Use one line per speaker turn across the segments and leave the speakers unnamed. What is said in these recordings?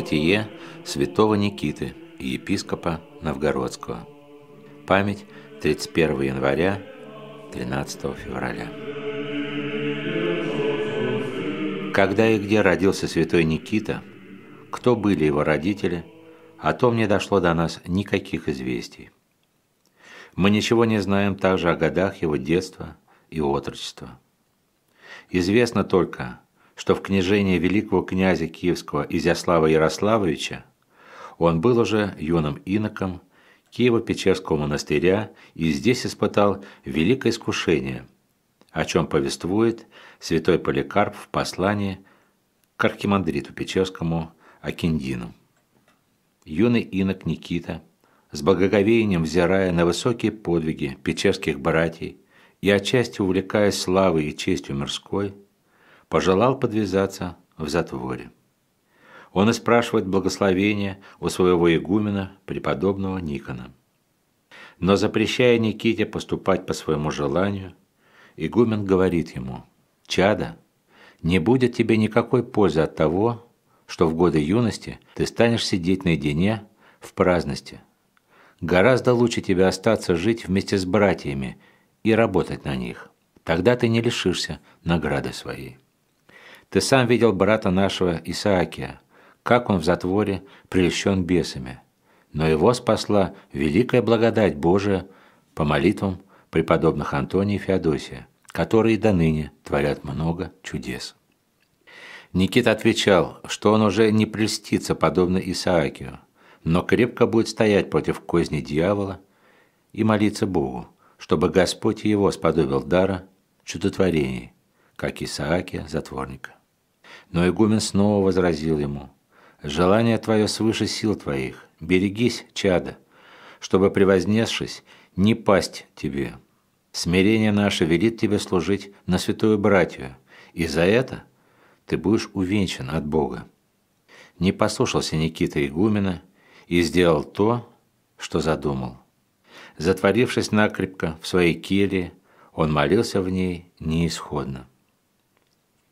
житие святого Никиты, епископа Новгородского. Память 31 января, 13 февраля. Когда и где родился святой Никита, кто были его родители, о том не дошло до нас никаких известий. Мы ничего не знаем также о годах его детства и отрочества. Известно только, что в княжении великого князя Киевского Изяслава Ярославовича он был уже юным иноком Киево-Печерского монастыря и здесь испытал великое искушение, о чем повествует святой Поликарп в послании к архимандриту Печерскому Акиндину. Юный инок Никита, с благоговением взирая на высокие подвиги печерских братьей и отчасти увлекаясь славой и честью мирской – пожелал подвязаться в затворе. Он и спрашивает благословения у своего игумена, преподобного Никона. Но запрещая Никите поступать по своему желанию, игумен говорит ему, «Чада, не будет тебе никакой пользы от того, что в годы юности ты станешь сидеть наедине в праздности. Гораздо лучше тебе остаться жить вместе с братьями и работать на них. Тогда ты не лишишься награды своей». Ты сам видел брата нашего Исаакия, как он в затворе прельщен бесами. Но его спасла великая благодать Божия по молитвам преподобных Антония и Феодосия, которые до ныне творят много чудес. Никита отвечал, что он уже не прельстится, подобно Исаакию, но крепко будет стоять против козни дьявола и молиться Богу, чтобы Господь его сподобил дара чудотворений, как Исаакия затворника. Но игумен снова возразил ему, «Желание твое свыше сил твоих, берегись, чадо, чтобы, превознесшись, не пасть тебе. Смирение наше велит тебе служить на святую братью, и за это ты будешь увенчан от Бога». Не послушался Никита игумена и сделал то, что задумал. Затворившись накрепко в своей келье, он молился в ней неисходно.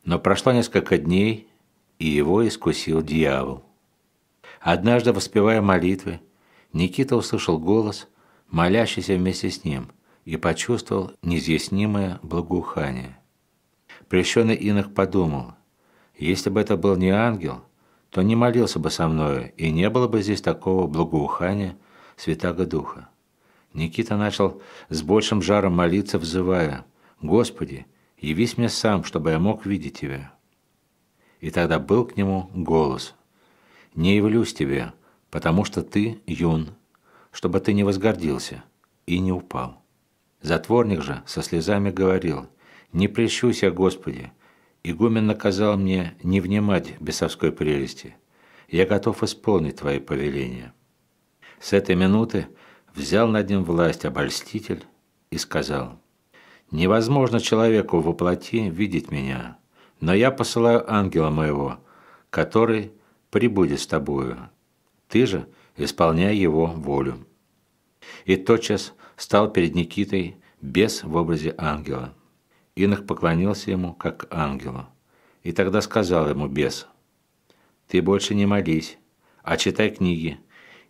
Но прошло несколько дней, и его искусил дьявол. Однажды, воспевая молитвы, Никита услышал голос, молящийся вместе с ним, и почувствовал неизъяснимое благоухание. Прещенный инок подумал, если бы это был не ангел, то не молился бы со мною, и не было бы здесь такого благоухания Святаго Духа. Никита начал с большим жаром молиться, взывая, «Господи, явись мне сам, чтобы я мог видеть тебя». И тогда был к нему голос, «Не явлюсь тебе, потому что ты юн, чтобы ты не возгордился и не упал». Затворник же со слезами говорил, «Не прещусь я, Господи, игумен наказал мне не внимать бесовской прелести. Я готов исполнить Твои повеления». С этой минуты взял над ним власть обольститель и сказал – Невозможно человеку в воплоти видеть меня, но я посылаю ангела моего, который прибудет с тобою. Ты же исполняй его волю». И тотчас стал перед Никитой бес в образе ангела. Инок поклонился ему, как ангелу. И тогда сказал ему бес, «Ты больше не молись, а читай книги,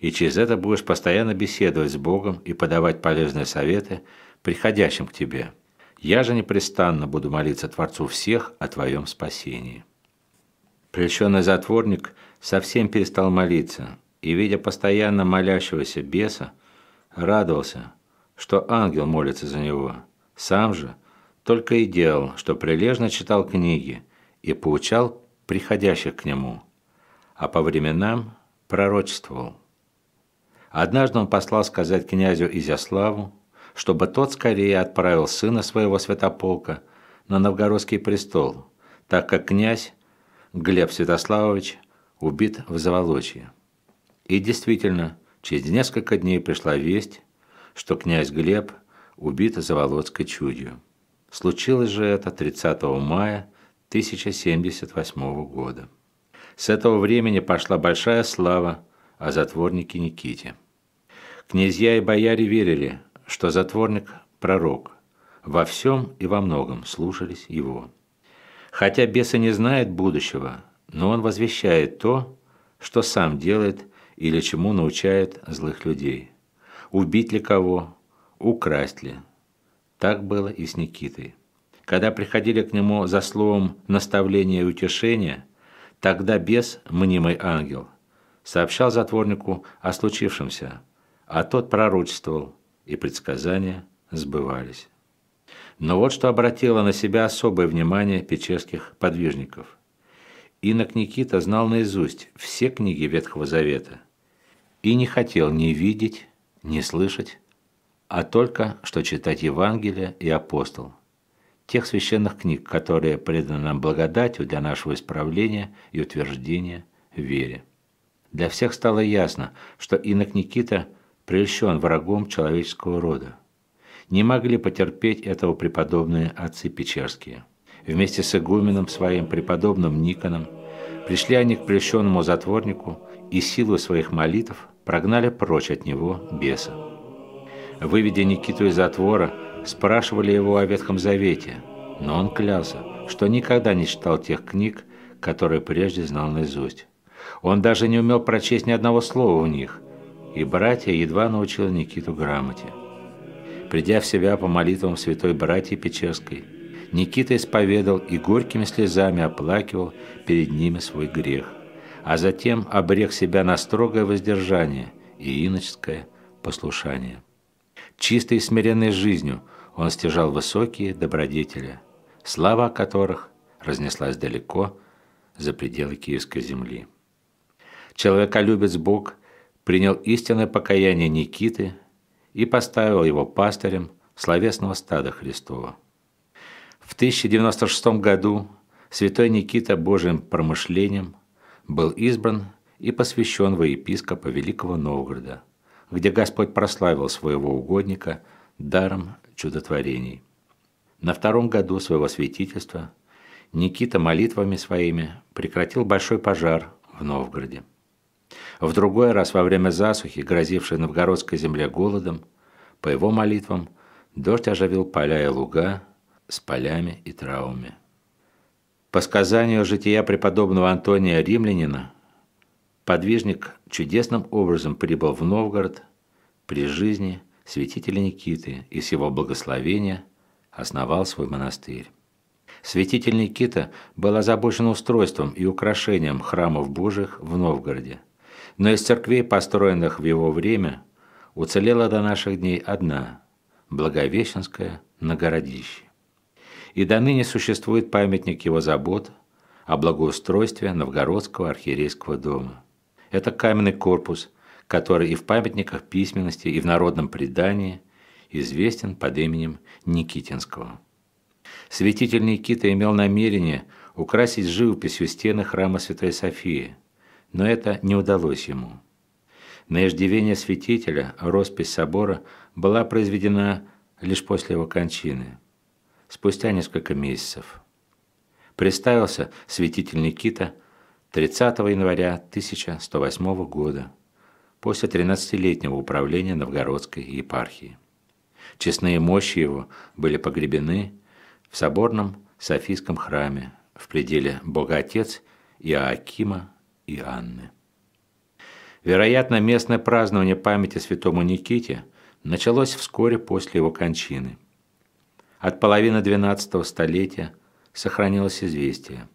и через это будешь постоянно беседовать с Богом и подавать полезные советы приходящим к тебе». Я же непрестанно буду молиться Творцу всех о твоем спасении». Прельщенный затворник совсем перестал молиться, и, видя постоянно молящегося беса, радовался, что ангел молится за него. Сам же только и делал, что прилежно читал книги и поучал приходящих к нему, а по временам пророчествовал. Однажды он послал сказать князю Изяславу, чтобы тот скорее отправил сына своего святополка на новгородский престол, так как князь Глеб Святославович убит в Заволочье. И действительно, через несколько дней пришла весть, что князь Глеб убит Заволоцкой чудью. Случилось же это 30 мая 1078 года. С этого времени пошла большая слава о затворнике Никите. Князья и бояре верили, что затворник – пророк, во всем и во многом слушались его. Хотя бесы не знает будущего, но он возвещает то, что сам делает или чему научает злых людей. Убить ли кого, украсть ли. Так было и с Никитой. Когда приходили к нему за словом наставления и утешения, тогда бес, мнимый ангел, сообщал затворнику о случившемся, а тот пророчествовал, и предсказания сбывались. Но вот что обратило на себя особое внимание печерских подвижников. Инок Никита знал наизусть все книги Ветхого Завета и не хотел ни видеть, ни слышать, а только что читать Евангелие и апостол, тех священных книг, которые преданы нам благодатью для нашего исправления и утверждения в вере. Для всех стало ясно, что инок Никита – прельщен врагом человеческого рода. Не могли потерпеть этого преподобные отцы Печерские. Вместе с игуменом своим преподобным Никоном пришли они к прельщенному затворнику и силу своих молитв прогнали прочь от него беса. Выведя Никиту из затвора, спрашивали его о Ветхом Завете, но он клялся, что никогда не читал тех книг, которые прежде знал наизусть. Он даже не умел прочесть ни одного слова в них – и братья едва научил Никиту грамоте. Придя в себя по молитвам святой братьи Печерской, Никита исповедал и горькими слезами оплакивал перед ними свой грех, а затем обрек себя на строгое воздержание и иноческое послушание. Чистой и смиренной жизнью он стяжал высокие добродетели, слава о которых разнеслась далеко за пределы Киевской земли. Человеколюбец Бог – принял истинное покаяние Никиты и поставил его пастырем словесного стада Христова. В 1096 году святой Никита Божьим промышлением был избран и посвящен во епископа Великого Новгорода, где Господь прославил своего угодника даром чудотворений. На втором году своего святительства Никита молитвами своими прекратил большой пожар в Новгороде. В другой раз во время засухи, грозившей новгородской земле голодом, по его молитвам дождь оживил поля и луга с полями и травами. По сказанию жития преподобного Антония Римлянина, подвижник чудесным образом прибыл в Новгород при жизни святителя Никиты и с его благословения основал свой монастырь. Святитель Никита был озабочен устройством и украшением храмов Божьих в Новгороде – но из церквей, построенных в его время, уцелела до наших дней одна – Благовещенская на городище. И до ныне существует памятник его забот о благоустройстве Новгородского архиерейского дома. Это каменный корпус, который и в памятниках письменности, и в народном предании известен под именем Никитинского. Святитель Никита имел намерение украсить живописью стены храма Святой Софии – но это не удалось ему. На иждивение святителя роспись собора была произведена лишь после его кончины, спустя несколько месяцев. Представился святитель Никита 30 января 1108 года, после 13-летнего управления Новгородской епархии. Честные мощи его были погребены в соборном Софийском храме в пределе Бога Отец Иоакима и Анны. Вероятно, местное празднование памяти святому Никите началось вскоре после его кончины. От половины XII столетия сохранилось известие.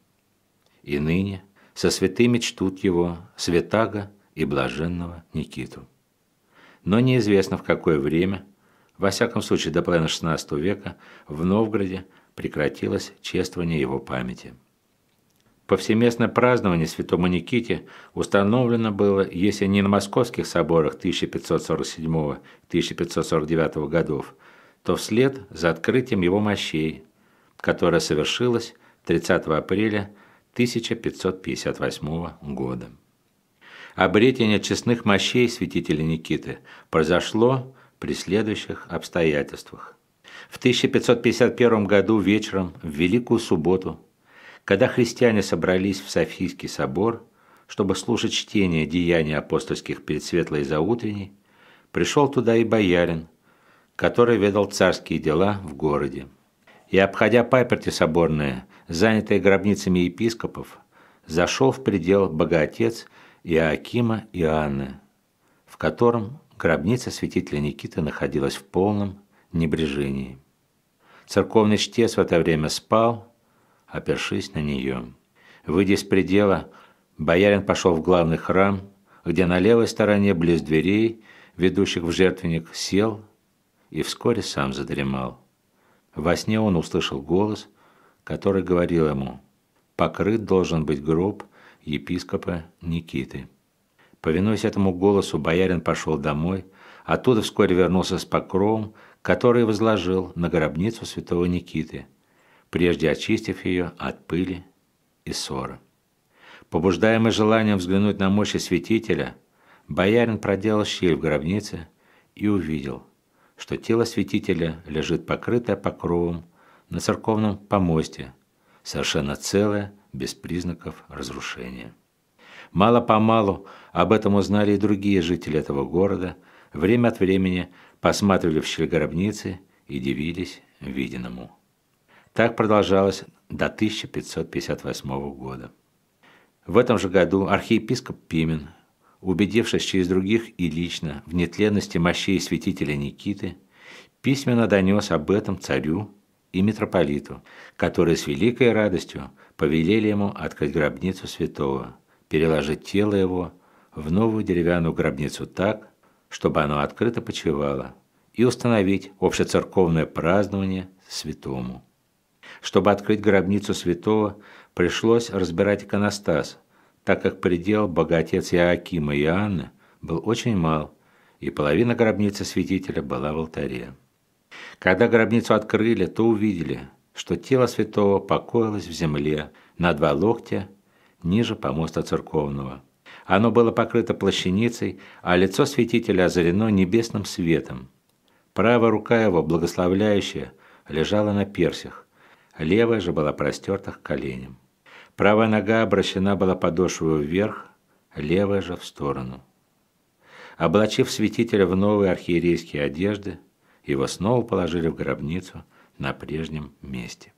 И ныне со святыми чтут его святаго и блаженного Никиту. Но неизвестно в какое время, во всяком случае до половины XVI века, в Новгороде прекратилось чествование его памяти. Повсеместное празднование святому Никите установлено было, если не на московских соборах 1547-1549 годов, то вслед за открытием его мощей, которое совершилось 30 апреля 1558 года. Обретение честных мощей святителя Никиты произошло при следующих обстоятельствах. В 1551 году вечером, в Великую Субботу, когда христиане собрались в Софийский собор, чтобы слушать чтение деяний апостольских перед светлой заутренней, пришел туда и боярин, который ведал царские дела в городе. И, обходя паперти соборные, занятые гробницами епископов, зашел в предел богатец Иоакима и Анны, в котором гробница святителя Никиты находилась в полном небрежении. Церковный чтец в это время спал – опершись на нее. Выйдя с предела, боярин пошел в главный храм, где на левой стороне, близ дверей, ведущих в жертвенник, сел и вскоре сам задремал. Во сне он услышал голос, который говорил ему «Покрыт должен быть гроб епископа Никиты». Повинуясь этому голосу, боярин пошел домой, оттуда вскоре вернулся с покровом, который возложил на гробницу святого Никиты – прежде очистив ее от пыли и ссоры. Побуждаемый желанием взглянуть на мощи святителя, боярин проделал щель в гробнице и увидел, что тело святителя лежит покрытое покровом на церковном помосте, совершенно целое, без признаков разрушения. Мало-помалу об этом узнали и другие жители этого города, время от времени посматривали в щель гробницы и дивились виденному. Так продолжалось до 1558 года. В этом же году архиепископ Пимен, убедившись через других и лично в нетленности мощей святителя Никиты, письменно донес об этом царю и митрополиту, которые с великой радостью повелели ему открыть гробницу святого, переложить тело его в новую деревянную гробницу так, чтобы оно открыто почивало, и установить общецерковное празднование святому. Чтобы открыть гробницу святого, пришлось разбирать иконостас, так как предел богатец Иоакима и Анны был очень мал, и половина гробницы святителя была в алтаре. Когда гробницу открыли, то увидели, что тело святого покоилось в земле на два локтя ниже помоста церковного. Оно было покрыто плащаницей, а лицо святителя озарено небесным светом. Правая рука его, благословляющая, лежала на персях, левая же была простерта к коленям. Правая нога обращена была подошвою вверх, левая же в сторону. Облачив святителя в новые архиерейские одежды, его снова положили в гробницу на прежнем месте.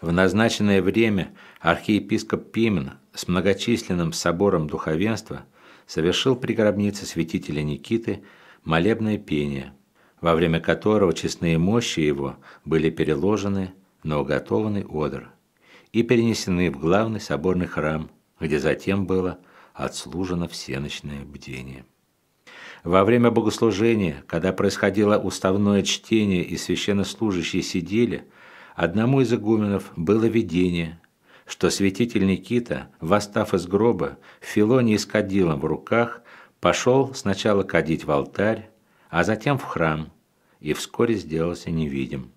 В назначенное время архиепископ Пимен с многочисленным собором духовенства совершил при гробнице святителя Никиты молебное пение, во время которого честные мощи его были переложены новоготованный одр и перенесены в главный соборный храм, где затем было отслужено всеночное бдение. Во время богослужения, когда происходило уставное чтение и священнослужащие сидели, одному из игуменов было видение, что святитель Никита, восстав из гроба, в филоне и с кадилом в руках, пошел сначала кадить в алтарь, а затем в храм, и вскоре сделался невидим.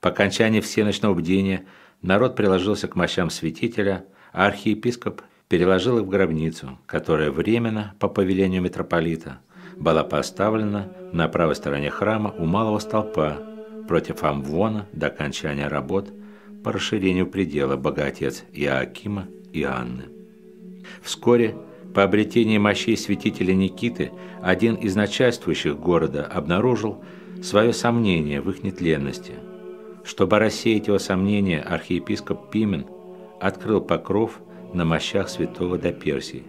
По окончании всеночного бдения народ приложился к мощам святителя, а архиепископ переложил их в гробницу, которая временно, по повелению митрополита, была поставлена на правой стороне храма у малого столпа против Амвона до окончания работ по расширению предела богатец Иоакима и Анны. Вскоре, по обретении мощей святителя Никиты, один из начальствующих города обнаружил свое сомнение в их нетленности – чтобы рассеять его сомнения, архиепископ Пимен открыл покров на мощах святого до Персии.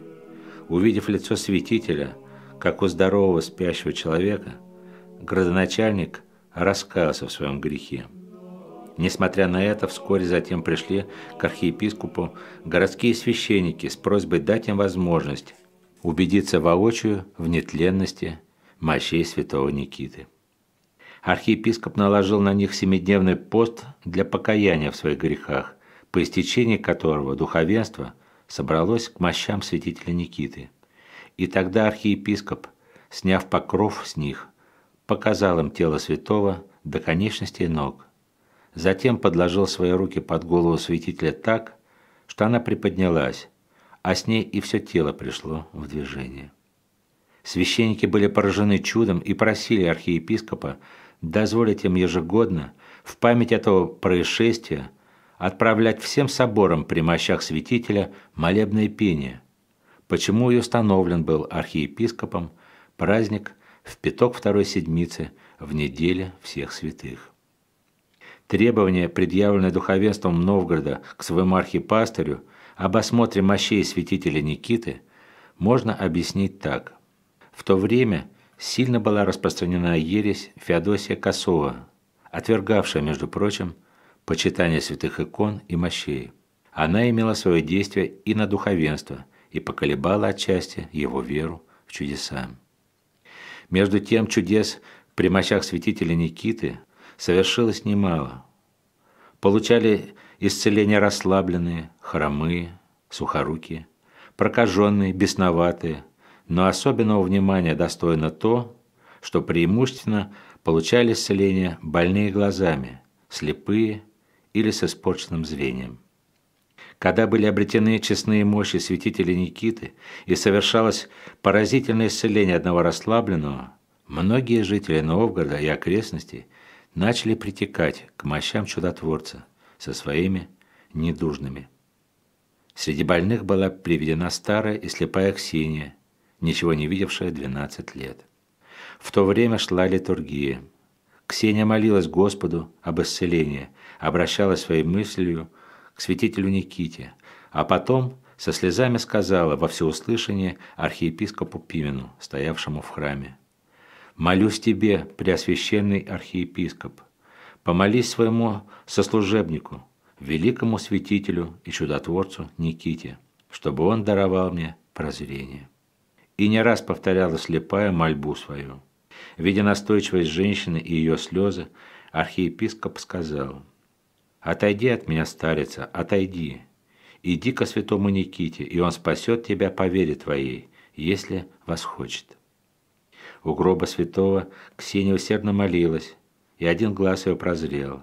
Увидев лицо святителя, как у здорового спящего человека, градоначальник раскаялся в своем грехе. Несмотря на это, вскоре затем пришли к архиепископу городские священники с просьбой дать им возможность убедиться воочию в нетленности мощей святого Никиты архиепископ наложил на них семидневный пост для покаяния в своих грехах, по истечении которого духовенство собралось к мощам святителя Никиты. И тогда архиепископ, сняв покров с них, показал им тело святого до конечностей ног. Затем подложил свои руки под голову святителя так, что она приподнялась, а с ней и все тело пришло в движение. Священники были поражены чудом и просили архиепископа дозволить им ежегодно в память этого происшествия отправлять всем соборам при мощах святителя молебное пение, почему и установлен был архиепископом праздник в пяток второй седмицы в неделе всех святых. Требование, предъявленное духовенством Новгорода к своему архипастырю об осмотре мощей святителя Никиты, можно объяснить так. В то время – сильно была распространена ересь Феодосия Косова, отвергавшая, между прочим, почитание святых икон и мощей. Она имела свое действие и на духовенство, и поколебала отчасти его веру в чудеса. Между тем чудес при мощах святителя Никиты совершилось немало. Получали исцеление расслабленные, хромые, сухорукие, прокаженные, бесноватые – но особенного внимания достойно то, что преимущественно получали исцеление больные глазами, слепые или с испорченным зрением. Когда были обретены честные мощи святителя Никиты и совершалось поразительное исцеление одного расслабленного, многие жители Новгорода и окрестностей начали притекать к мощам чудотворца со своими недужными. Среди больных была приведена старая и слепая Ксения – ничего не видевшая 12 лет. В то время шла литургия. Ксения молилась Господу об исцелении, обращалась своей мыслью к святителю Никите, а потом со слезами сказала во всеуслышание архиепископу Пимену, стоявшему в храме. «Молюсь тебе, преосвященный архиепископ, помолись своему сослужебнику, великому святителю и чудотворцу Никите, чтобы он даровал мне прозрение» и не раз повторяла слепая мольбу свою. Видя настойчивость женщины и ее слезы, архиепископ сказал, «Отойди от меня, старица, отойди. Иди ко святому Никите, и он спасет тебя по вере твоей, если восхочет». У гроба святого Ксения усердно молилась, и один глаз ее прозрел.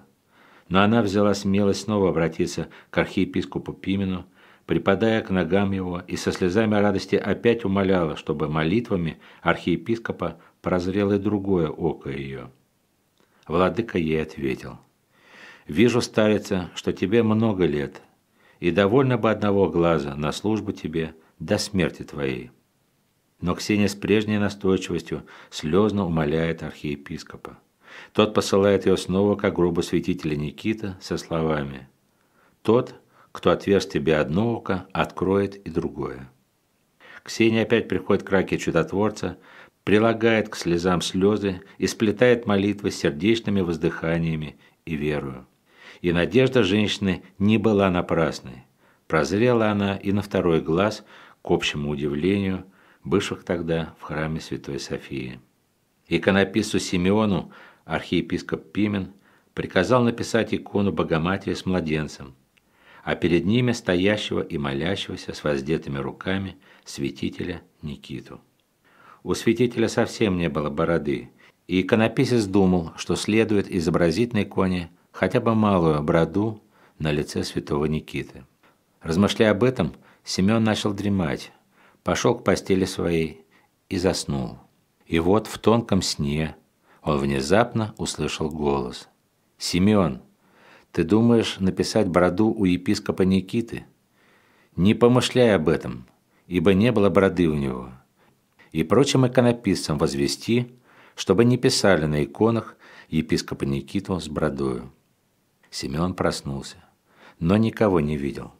Но она взяла смелость снова обратиться к архиепископу Пимену припадая к ногам его и со слезами радости опять умоляла, чтобы молитвами архиепископа прозрело другое око ее. Владыка ей ответил, «Вижу, старица, что тебе много лет, и довольно бы одного глаза на службу тебе до смерти твоей». Но Ксения с прежней настойчивостью слезно умоляет архиепископа. Тот посылает ее снова к гробу святителя Никита со словами «Тот, кто отверст тебе одно око, откроет и другое. Ксения опять приходит к раке чудотворца, прилагает к слезам слезы и сплетает молитвы сердечными воздыханиями и верою. И надежда женщины не была напрасной. Прозрела она и на второй глаз, к общему удивлению, бывших тогда в храме Святой Софии. Иконописцу Симеону архиепископ Пимен приказал написать икону Богоматери с младенцем, а перед ними стоящего и молящегося с воздетыми руками святителя Никиту. У святителя совсем не было бороды, и иконописец думал, что следует изобразить на иконе хотя бы малую бороду на лице святого Никиты. Размышляя об этом, Семен начал дремать, пошел к постели своей и заснул. И вот в тонком сне он внезапно услышал голос. «Семен, ты думаешь написать бороду у епископа Никиты? Не помышляй об этом, ибо не было бороды у него. И прочим иконописцам возвести, чтобы не писали на иконах епископа Никиту с бородою. Семен проснулся, но никого не видел.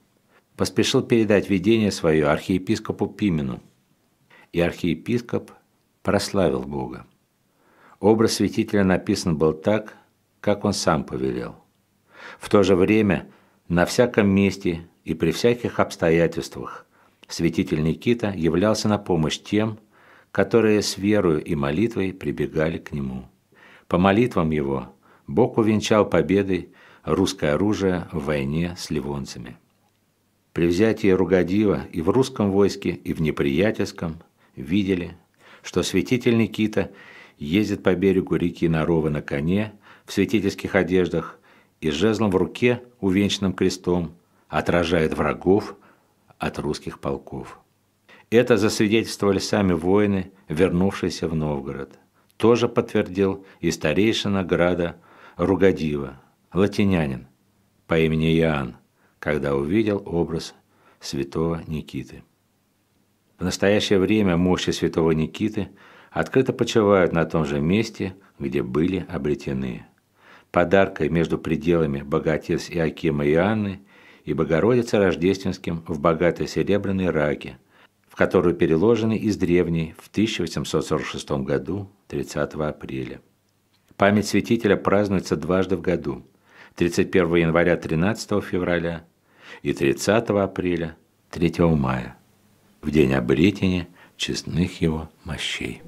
Поспешил передать видение свое архиепископу Пимену. И архиепископ прославил Бога. Образ святителя написан был так, как он сам повелел – в то же время на всяком месте и при всяких обстоятельствах святитель Никита являлся на помощь тем, которые с верою и молитвой прибегали к нему. По молитвам его Бог увенчал победой русское оружие в войне с ливонцами. При взятии Ругадива и в русском войске, и в неприятельском видели, что святитель Никита ездит по берегу реки Нарова на коне в святительских одеждах и жезлом в руке, увенчанным крестом, отражает врагов от русских полков. Это засвидетельствовали сами воины, вернувшиеся в Новгород. Тоже подтвердил и старейшина града Ругадива, латинянин по имени Иоанн, когда увидел образ святого Никиты. В настоящее время мощи святого Никиты открыто почивают на том же месте, где были обретены подаркой между пределами богатец Иакима и Анны и Богородица Рождественским в богатой серебряной раке, в которую переложены из древней в 1846 году 30 апреля. Память святителя празднуется дважды в году – 31 января 13 февраля и 30 апреля 3 мая, в день обретения честных его мощей.